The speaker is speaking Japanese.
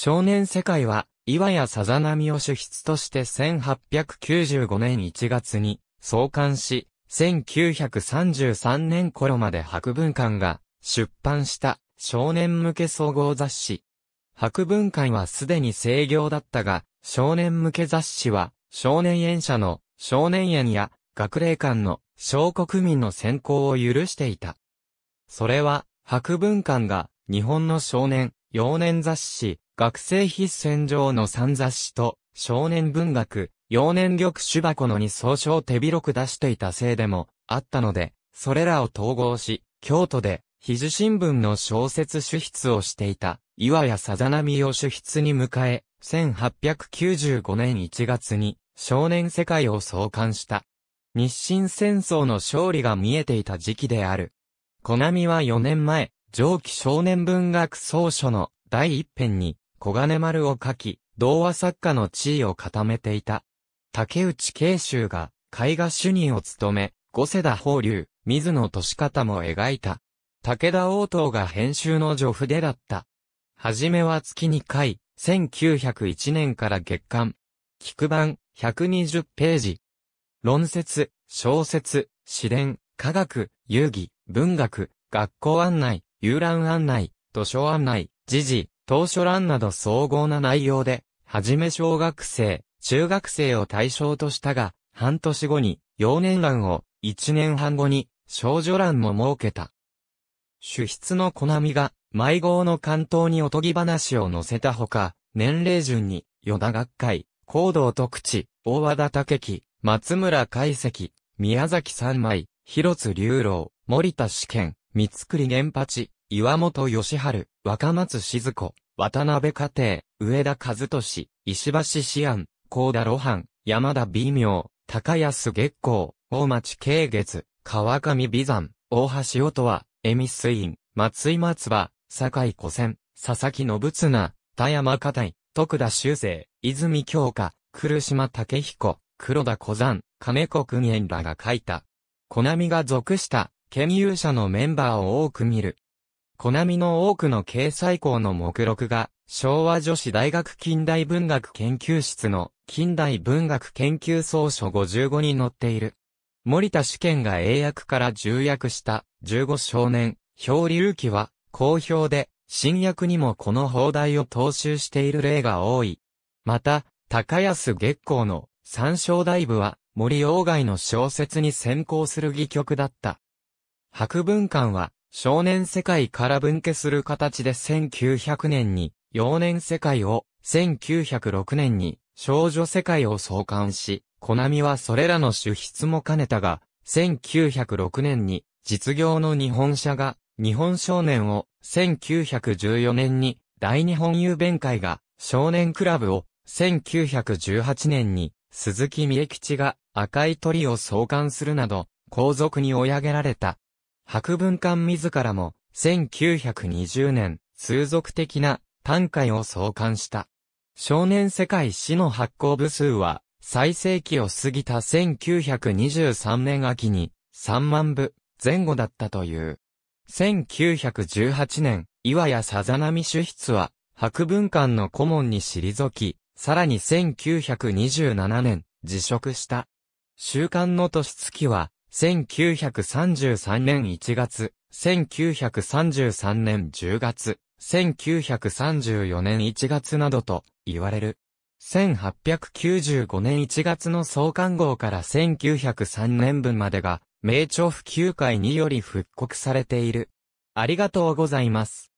少年世界は、岩谷さざ波を主筆として1895年1月に創刊し、1933年頃まで博文館が出版した少年向け総合雑誌。博文館はすでに制業だったが、少年向け雑誌は少年園舎の少年園や学齢館の小国民の選考を許していた。それは、博文館が日本の少年、幼年雑誌、学生必戦場の三雑誌と、少年文学、幼年玉手箱のに総称手広く出していたせいでも、あったので、それらを統合し、京都で、肘受新聞の小説主筆をしていた、岩屋さざなみを主筆に迎え、1895年1月に、少年世界を創刊した。日清戦争の勝利が見えていた時期である。小波は4年前、上記少年文学総書の第一編に、小金丸を書き、童話作家の地位を固めていた。竹内慶州が絵画主任を務め、五世田法隆、水野俊方も描いた。武田応答が編集の助筆だった。はじめは月2回、1901年から月刊。菊版、120ページ。論説、小説、詩伝、科学、遊戯、文学、学校案内、遊覧案内、図書案内、時事、当初欄など総合な内容で、はじめ小学生、中学生を対象としたが、半年後に、幼年欄を、一年半後に、少女欄も設けた。主筆の小波が、迷子の関東におとぎ話を載せたほか、年齢順に、与田学会、高堂徳地、大和田武樹、松村海石、宮崎三枚、広津龍郎、森田試験、三つ栗原八、岩本義春、若松静子、渡辺家庭、上田和俊、石橋志安、高田露伴、山田美妙、高安月光、大町慶月、川上美山、大橋音は、恵美水院、松井松葉、堺古仙、佐々木信綱、田山家庭、徳田修正、泉京花、来島武彦、黒田小山、金子君園らが書いた。小波が属した、研究者のメンバーを多く見る、コナミの多くの掲載校の目録が、昭和女子大学近代文学研究室の近代文学研究総書55に載っている。森田主見が英訳から重訳した15少年、表流記は、好評で、新訳にもこの放題を踏襲している例が多い。また、高安月光の三章大部は、森鴎外の小説に先行する戯曲だった。博文館は、少年世界から分家する形で1900年に幼年世界を、1906年に少女世界を創刊し、コナミはそれらの主筆も兼ねたが、1906年に実業の日本社が日本少年を、1914年に大日本郵便会が少年クラブを、1918年に鈴木美恵吉が赤い鳥を創刊するなど、皇族に追い上げられた博文館自らも、1920年、通俗的な短海を創刊した。少年世界史の発行部数は、最盛期を過ぎた1923年秋に3万部前後だったという。1918年、岩谷さざ波主筆は、博文館の顧問に退き、さらに1927年、辞職した。週刊の年月は、1933年1月、1933年10月、1934年1月などと言われる。1895年1月の創刊号から1903年分までが、名調普及会により復刻されている。ありがとうございます。